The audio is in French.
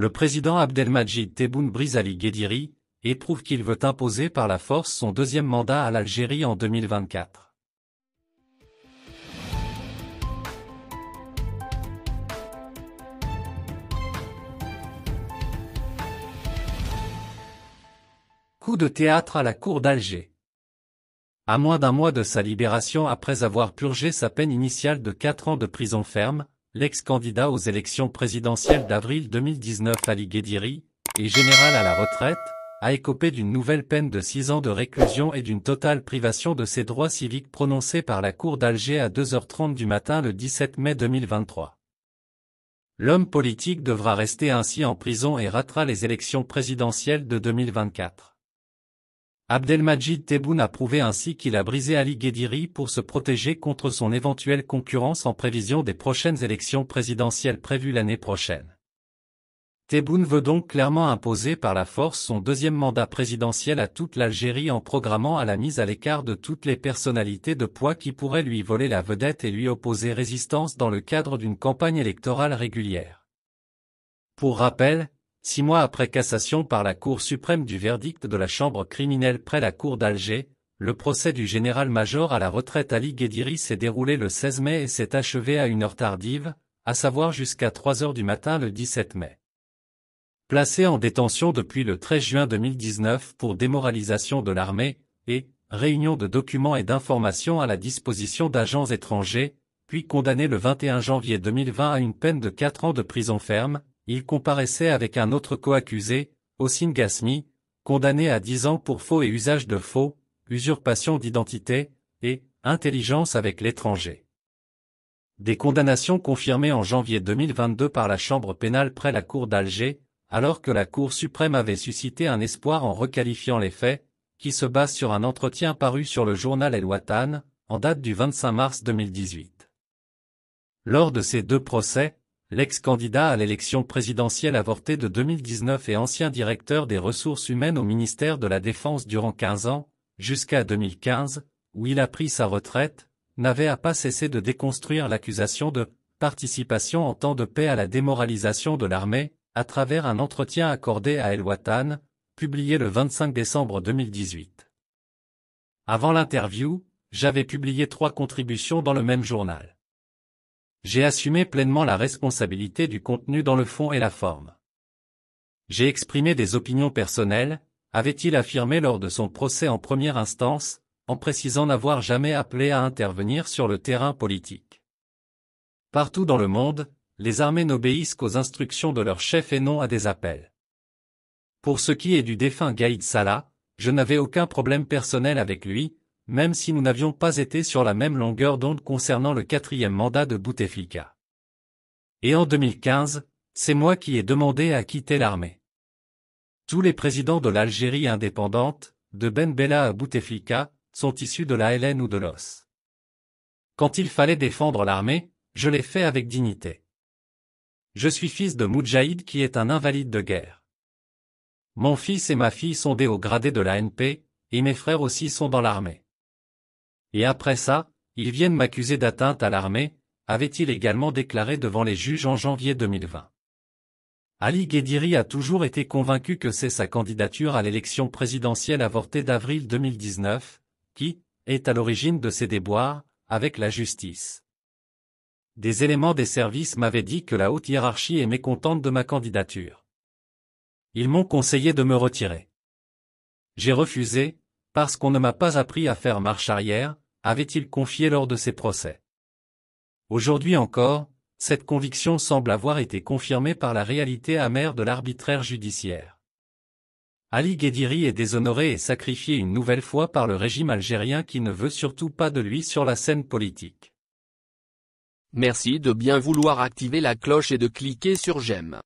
Le président Abdelmajid Tebboune brizali Guédiri éprouve qu'il veut imposer par la force son deuxième mandat à l'Algérie en 2024. Coup de théâtre à la cour d'Alger. À moins d'un mois de sa libération après avoir purgé sa peine initiale de 4 ans de prison ferme, l'ex-candidat aux élections présidentielles d'avril 2019 Ali Ghediri, et général à la retraite, a écopé d'une nouvelle peine de 6 ans de réclusion et d'une totale privation de ses droits civiques prononcée par la Cour d'Alger à 2h30 du matin le 17 mai 2023. L'homme politique devra rester ainsi en prison et ratera les élections présidentielles de 2024. Abdelmajid Tebboune a prouvé ainsi qu'il a brisé Ali Ghediri pour se protéger contre son éventuelle concurrence en prévision des prochaines élections présidentielles prévues l'année prochaine. Tebboune veut donc clairement imposer par la force son deuxième mandat présidentiel à toute l'Algérie en programmant à la mise à l'écart de toutes les personnalités de poids qui pourraient lui voler la vedette et lui opposer résistance dans le cadre d'une campagne électorale régulière. Pour rappel, six mois après cassation par la Cour suprême du verdict de la Chambre criminelle près la Cour d'Alger, le procès du général-major à la retraite Ali Guédiri s'est déroulé le 16 mai et s'est achevé à une heure tardive, à savoir jusqu'à 3 heures du matin le 17 mai. Placé en détention depuis le 13 juin 2019 pour démoralisation de l'armée, et réunion de documents et d'informations à la disposition d'agents étrangers, puis condamné le 21 janvier 2020 à une peine de 4 ans de prison ferme, il comparaissait avec un autre co-accusé, Osin Gasmi, condamné à 10 ans pour faux et usage de faux, usurpation d'identité, et intelligence avec l'étranger. Des condamnations confirmées en janvier 2022 par la Chambre pénale près la Cour d'Alger, alors que la Cour suprême avait suscité un espoir en requalifiant les faits, qui se base sur un entretien paru sur le journal El Watan, en date du 25 mars 2018. Lors de ces deux procès, l'ex-candidat à l'élection présidentielle avortée de 2019 et ancien directeur des ressources humaines au ministère de la Défense durant 15 ans, jusqu'à 2015, où il a pris sa retraite, n'avait à pas cessé de déconstruire l'accusation de participation en temps de paix à la démoralisation de l'armée, à travers un entretien accordé à El Watan, publié le 25 décembre 2018. Avant l'interview, j'avais publié trois contributions dans le même journal. J'ai assumé pleinement la responsabilité du contenu dans le fond et la forme. J'ai exprimé des opinions personnelles, avait-il affirmé lors de son procès en première instance, en précisant n'avoir jamais appelé à intervenir sur le terrain politique. Partout dans le monde, les armées n'obéissent qu'aux instructions de leur chef et non à des appels. Pour ce qui est du défunt Gaïd Salah, je n'avais aucun problème personnel avec lui, même si nous n'avions pas été sur la même longueur d'onde concernant le quatrième mandat de Bouteflika. Et en 2015, c'est moi qui ai demandé à quitter l'armée. Tous les présidents de l'Algérie indépendante, de Ben Bella à Bouteflika, sont issus de la LN ou de l'OS. Quand il fallait défendre l'armée, je l'ai fait avec dignité. Je suis fils de Moudjahid qui est un invalide de guerre. Mon fils et ma fille sont des hauts gradés de l'ANP, et mes frères aussi sont dans l'armée. Et après ça, ils viennent m'accuser d'atteinte à l'armée, avait-il également déclaré devant les juges en janvier 2020. Ali Ghediri a toujours été convaincu que c'est sa candidature à l'élection présidentielle avortée d'avril 2019, qui, est à l'origine de ses déboires, avec la justice. Des éléments des services m'avaient dit que la haute hiérarchie est mécontente de ma candidature. Ils m'ont conseillé de me retirer. J'ai refusé, parce qu'on ne m'a pas appris à faire marche arrière, avait-il confié lors de ses procès. Aujourd'hui encore, cette conviction semble avoir été confirmée par la réalité amère de l'arbitraire judiciaire. Ali Ghediri est déshonoré et sacrifié une nouvelle fois par le régime algérien qui ne veut surtout pas de lui sur la scène politique. Merci de bien vouloir activer la cloche et de cliquer sur j'aime.